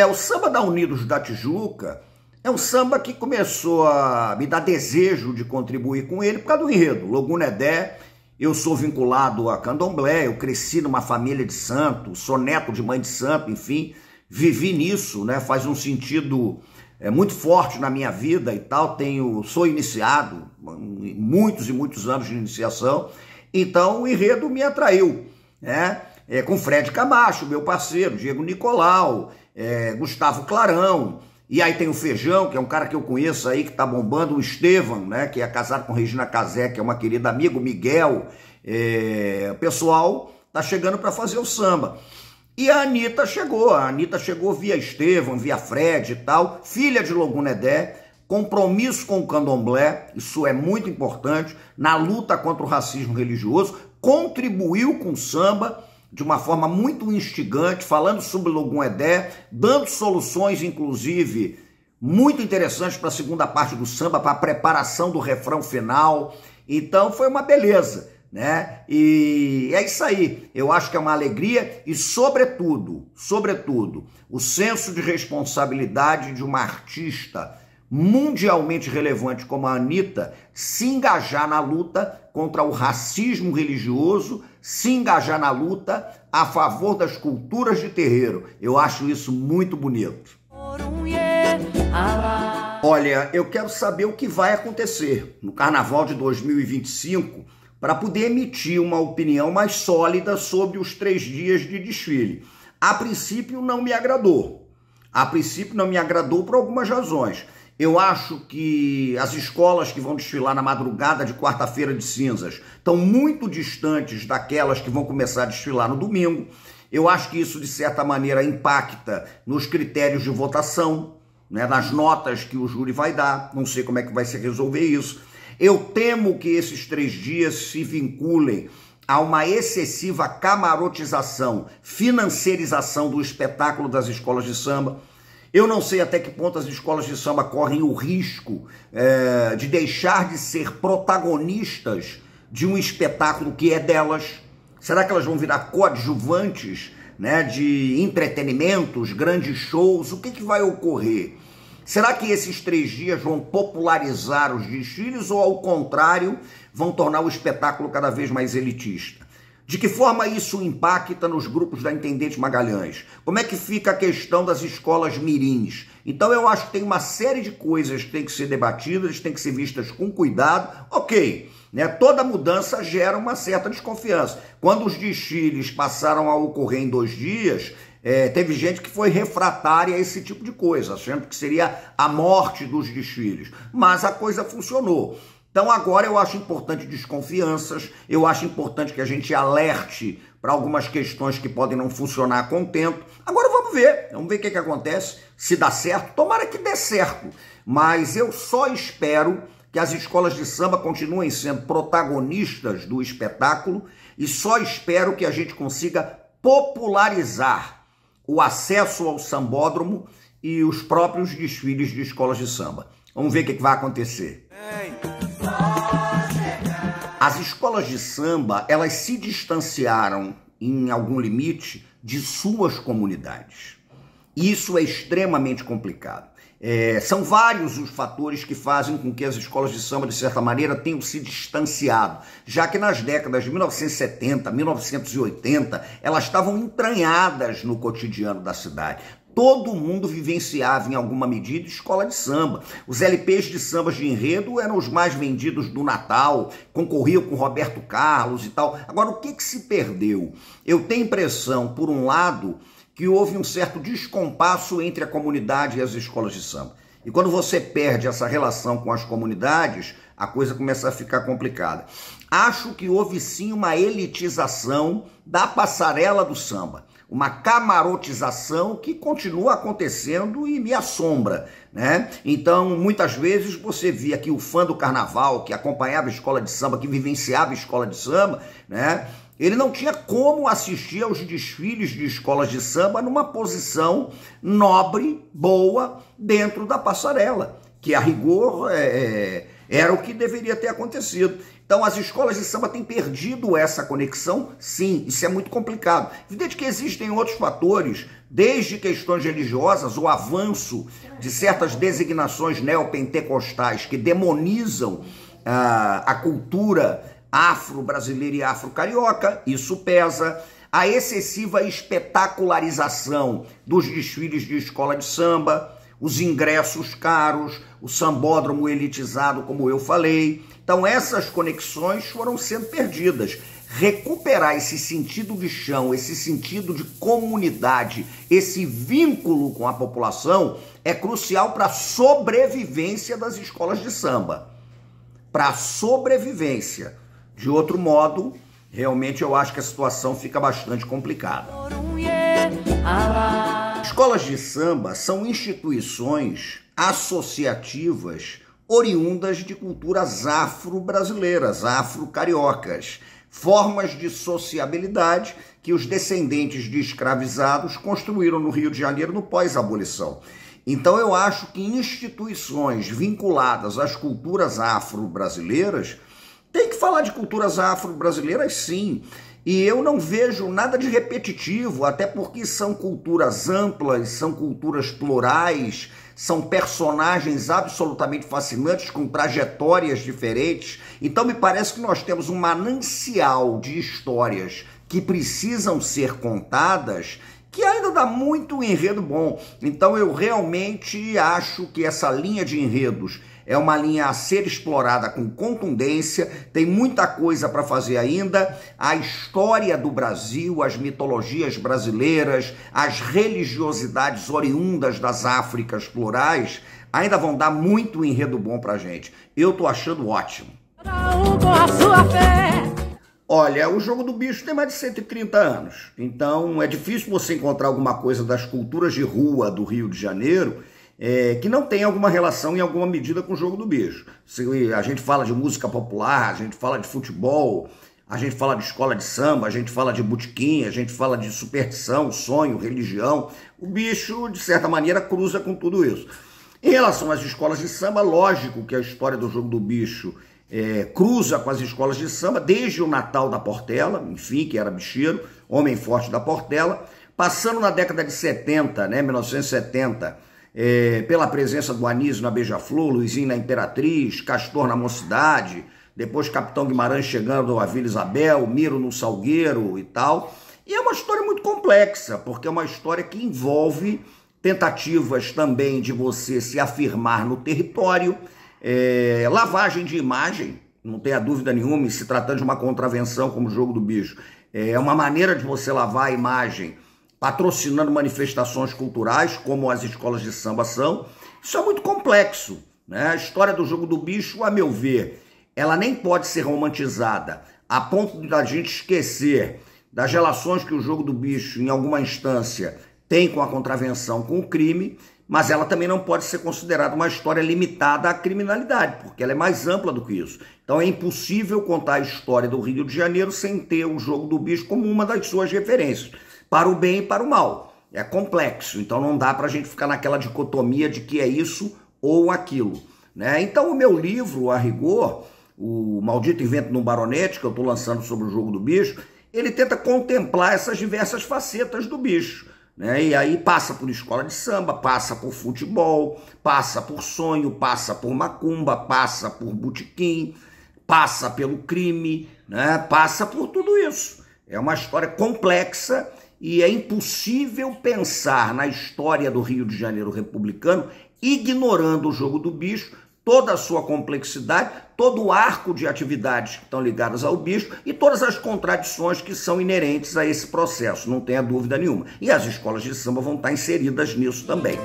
É, o samba da Unidos da Tijuca é um samba que começou a me dar desejo de contribuir com ele por causa do enredo. Logunedé, eu sou vinculado a candomblé, eu cresci numa família de santo, sou neto de mãe de santo, enfim, vivi nisso, né? Faz um sentido é, muito forte na minha vida e tal. Tenho, sou iniciado, muitos e muitos anos de iniciação. Então o enredo me atraiu, né? É, com Fred Camacho, meu parceiro, Diego Nicolau, é, Gustavo Clarão, e aí tem o Feijão, que é um cara que eu conheço aí, que tá bombando, o Estevam, né, que é casado com Regina Casé, que é uma querida amigo, Miguel, é, pessoal tá chegando para fazer o samba. E a Anitta chegou, a Anitta chegou via Estevam, via Fred e tal, filha de Logunedé, compromisso com o candomblé, isso é muito importante, na luta contra o racismo religioso, contribuiu com o samba, de uma forma muito instigante, falando sobre Logum Edé, dando soluções, inclusive, muito interessantes para a segunda parte do samba, para a preparação do refrão final. Então foi uma beleza, né? E é isso aí. Eu acho que é uma alegria e, sobretudo, sobretudo, o senso de responsabilidade de uma artista mundialmente relevante como a Anitta se engajar na luta contra o racismo religioso, se engajar na luta a favor das culturas de terreiro. Eu acho isso muito bonito. Olha, eu quero saber o que vai acontecer no carnaval de 2025 para poder emitir uma opinião mais sólida sobre os três dias de desfile. A princípio não me agradou. A princípio não me agradou por algumas razões. Eu acho que as escolas que vão desfilar na madrugada de quarta-feira de cinzas estão muito distantes daquelas que vão começar a desfilar no domingo. Eu acho que isso, de certa maneira, impacta nos critérios de votação, né, nas notas que o júri vai dar. Não sei como é que vai se resolver isso. Eu temo que esses três dias se vinculem a uma excessiva camarotização, financiarização do espetáculo das escolas de samba. Eu não sei até que ponto as escolas de samba correm o risco é, de deixar de ser protagonistas de um espetáculo que é delas. Será que elas vão virar coadjuvantes né, de entretenimentos, grandes shows? O que, que vai ocorrer? Será que esses três dias vão popularizar os desfiles ou, ao contrário, vão tornar o espetáculo cada vez mais elitista? De que forma isso impacta nos grupos da Intendente Magalhães? Como é que fica a questão das escolas mirins? Então eu acho que tem uma série de coisas que tem que ser debatidas, tem que ser vistas com cuidado. Ok, né? toda mudança gera uma certa desconfiança. Quando os desfiles passaram a ocorrer em dois dias, é, teve gente que foi refratária a esse tipo de coisa, achando que seria a morte dos desfiles. Mas a coisa funcionou. Então agora eu acho importante desconfianças, eu acho importante que a gente alerte para algumas questões que podem não funcionar o tempo. Agora vamos ver, vamos ver o que, que acontece, se dá certo, tomara que dê certo. Mas eu só espero que as escolas de samba continuem sendo protagonistas do espetáculo e só espero que a gente consiga popularizar o acesso ao sambódromo e os próprios desfiles de escolas de samba. Vamos ver o que, que vai acontecer. Ei. As escolas de samba, elas se distanciaram em algum limite de suas comunidades. Isso é extremamente complicado. É, são vários os fatores que fazem com que as escolas de samba, de certa maneira, tenham se distanciado, já que nas décadas de 1970, 1980, elas estavam entranhadas no cotidiano da cidade. Todo mundo vivenciava em alguma medida escola de samba. Os LPs de sambas de enredo eram os mais vendidos do Natal, concorriam com Roberto Carlos e tal. Agora, o que, que se perdeu? Eu tenho impressão, por um lado, que houve um certo descompasso entre a comunidade e as escolas de samba. E quando você perde essa relação com as comunidades, a coisa começa a ficar complicada. Acho que houve sim uma elitização da passarela do samba uma camarotização que continua acontecendo e me assombra, né? Então, muitas vezes você via que o fã do carnaval, que acompanhava a escola de samba, que vivenciava a escola de samba, né? Ele não tinha como assistir aos desfiles de escolas de samba numa posição nobre, boa, dentro da passarela, que a rigor é, é era o que deveria ter acontecido. Então as escolas de samba têm perdido essa conexão, sim, isso é muito complicado. Evidente que existem outros fatores, desde questões religiosas, o avanço de certas designações neopentecostais que demonizam ah, a cultura afro-brasileira e afro-carioca, isso pesa a excessiva espetacularização dos desfiles de escola de samba, os ingressos caros, o sambódromo elitizado, como eu falei. Então, essas conexões foram sendo perdidas. Recuperar esse sentido de chão, esse sentido de comunidade, esse vínculo com a população é crucial para a sobrevivência das escolas de samba. Para a sobrevivência. De outro modo, realmente eu acho que a situação fica bastante complicada escolas de samba são instituições associativas oriundas de culturas afro-brasileiras, afro-cariocas, formas de sociabilidade que os descendentes de escravizados construíram no Rio de Janeiro no pós-abolição. Então eu acho que instituições vinculadas às culturas afro-brasileiras tem que falar de culturas afro-brasileiras sim. E eu não vejo nada de repetitivo, até porque são culturas amplas, são culturas plurais, são personagens absolutamente fascinantes, com trajetórias diferentes. Então, me parece que nós temos um manancial de histórias que precisam ser contadas que ainda dá muito enredo bom. Então eu realmente acho que essa linha de enredos é uma linha a ser explorada com contundência, tem muita coisa para fazer ainda. A história do Brasil, as mitologias brasileiras, as religiosidades oriundas das Áfricas plurais ainda vão dar muito enredo bom para gente. Eu tô achando ótimo. Olha, o jogo do bicho tem mais de 130 anos, então é difícil você encontrar alguma coisa das culturas de rua do Rio de Janeiro é, que não tem alguma relação em alguma medida com o jogo do bicho. Se a gente fala de música popular, a gente fala de futebol, a gente fala de escola de samba, a gente fala de butiquim, a gente fala de superstição, sonho, religião. O bicho, de certa maneira, cruza com tudo isso. Em relação às escolas de samba, lógico que a história do jogo do bicho é, cruza com as escolas de samba, desde o Natal da Portela, enfim, que era bicheiro, homem forte da Portela, passando na década de 70, né, 1970, é, pela presença do Anísio na Beija-Flor, Luizinho na Imperatriz, Castor na Mocidade, depois Capitão Guimarães chegando à Vila Isabel, Miro no Salgueiro e tal. E é uma história muito complexa, porque é uma história que envolve tentativas também de você se afirmar no território, é, lavagem de imagem, não tenha dúvida nenhuma, se tratando de uma contravenção como o jogo do bicho. É uma maneira de você lavar a imagem patrocinando manifestações culturais, como as escolas de samba são. Isso é muito complexo. Né? A história do jogo do bicho, a meu ver, ela nem pode ser romantizada a ponto da gente esquecer das relações que o jogo do bicho, em alguma instância, tem com a contravenção, com o crime, mas ela também não pode ser considerada uma história limitada à criminalidade, porque ela é mais ampla do que isso. Então é impossível contar a história do Rio de Janeiro sem ter o jogo do bicho como uma das suas referências para o bem e para o mal. É complexo, então não dá para a gente ficar naquela dicotomia de que é isso ou aquilo. Né? Então, o meu livro, a rigor, O Maldito Invento no Baronete, que eu estou lançando sobre o jogo do bicho, ele tenta contemplar essas diversas facetas do bicho. Né? E aí passa por escola de samba, passa por futebol, passa por sonho, passa por macumba, passa por botequim, passa pelo crime, né? passa por tudo isso. É uma história complexa e é impossível pensar na história do Rio de Janeiro republicano ignorando o jogo do bicho, toda a sua complexidade, todo o arco de atividades que estão ligadas ao bicho e todas as contradições que são inerentes a esse processo, não tenha dúvida nenhuma. E as escolas de samba vão estar inseridas nisso também.